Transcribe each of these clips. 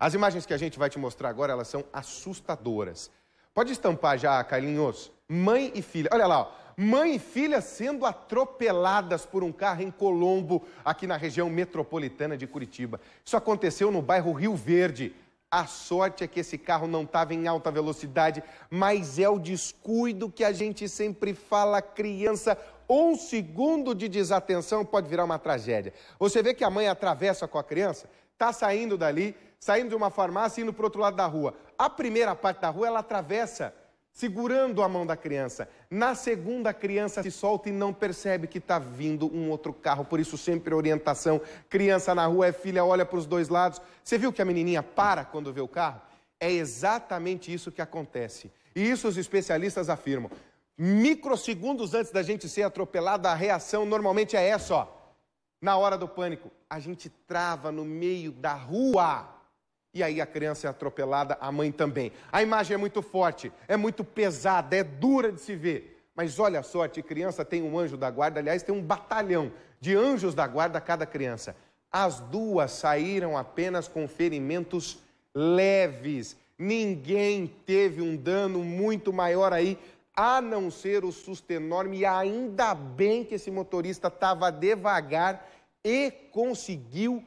As imagens que a gente vai te mostrar agora, elas são assustadoras. Pode estampar já, Carlinhos? Mãe e filha. Olha lá, ó. Mãe e filha sendo atropeladas por um carro em Colombo, aqui na região metropolitana de Curitiba. Isso aconteceu no bairro Rio Verde. A sorte é que esse carro não estava em alta velocidade, mas é o descuido que a gente sempre fala, criança. Um segundo de desatenção pode virar uma tragédia. Você vê que a mãe atravessa com a criança, está saindo dali, saindo de uma farmácia, indo para outro lado da rua. A primeira parte da rua ela atravessa segurando a mão da criança. Na segunda, a criança se solta e não percebe que está vindo um outro carro. Por isso, sempre orientação. Criança na rua é filha, olha para os dois lados. Você viu que a menininha para quando vê o carro? É exatamente isso que acontece. E isso os especialistas afirmam. Microsegundos antes da gente ser atropelada, a reação normalmente é essa, ó. Na hora do pânico, a gente trava no meio da rua. E aí a criança é atropelada, a mãe também. A imagem é muito forte, é muito pesada, é dura de se ver. Mas olha a sorte, criança tem um anjo da guarda, aliás, tem um batalhão de anjos da guarda a cada criança. As duas saíram apenas com ferimentos leves. Ninguém teve um dano muito maior aí, a não ser o susto enorme. E ainda bem que esse motorista estava devagar e conseguiu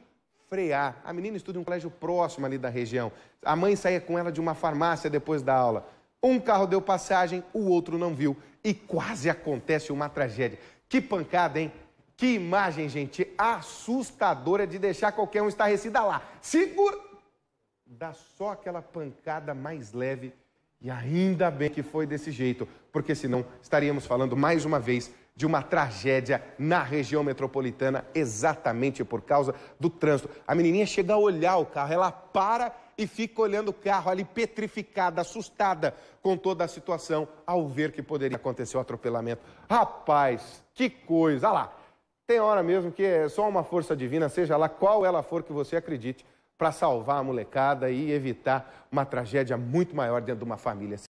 frear. A menina estuda em um colégio próximo ali da região. A mãe saía com ela de uma farmácia depois da aula. Um carro deu passagem, o outro não viu. E quase acontece uma tragédia. Que pancada, hein? Que imagem, gente, assustadora de deixar qualquer um estarrecida lá. Segura. Dá só aquela pancada mais leve. E ainda bem que foi desse jeito, porque senão estaríamos falando mais uma vez de uma tragédia na região metropolitana exatamente por causa do trânsito. A menininha chega a olhar o carro, ela para e fica olhando o carro ali petrificada, assustada com toda a situação ao ver que poderia acontecer o atropelamento. Rapaz, que coisa! Olha lá, tem hora mesmo que é só uma força divina, seja lá qual ela for que você acredite, para salvar a molecada e evitar uma tragédia muito maior dentro de uma família.